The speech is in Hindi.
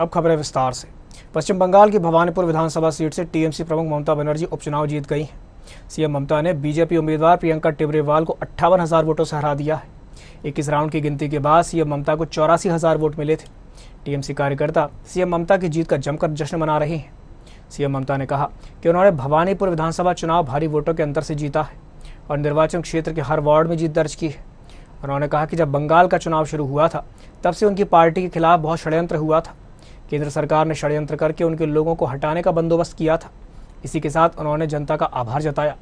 अब खबरें विस्तार से पश्चिम बंगाल की भवानीपुर विधानसभा सीट से टीएमसी प्रमुख ममता बनर्जी उपचुनाव जीत गई हैं सीएम ममता ने बीजेपी उम्मीदवार प्रियंका टिबरेवाल को अट्ठावन हजार वोटों से हरा दिया है इक्कीस राउंड की गिनती के बाद सीएम ममता को चौरासी हजार वोट मिले थे टीएमसी कार्यकर्ता सीएम ममता की जीत का जमकर जश्न मना रहे हैं सीएम ममता ने कहा कि उन्होंने भवानीपुर विधानसभा चुनाव भारी वोटों के अंतर से जीता है और निर्वाचन क्षेत्र के हर वार्ड में जीत दर्ज की है उन्होंने कहा कि जब बंगाल का चुनाव शुरू हुआ था तब से उनकी पार्टी के खिलाफ बहुत षड्यंत्र हुआ था केंद्र सरकार ने षड्यंत्र करके उनके लोगों को हटाने का बंदोबस्त किया था इसी के साथ उन्होंने जनता का आभार जताया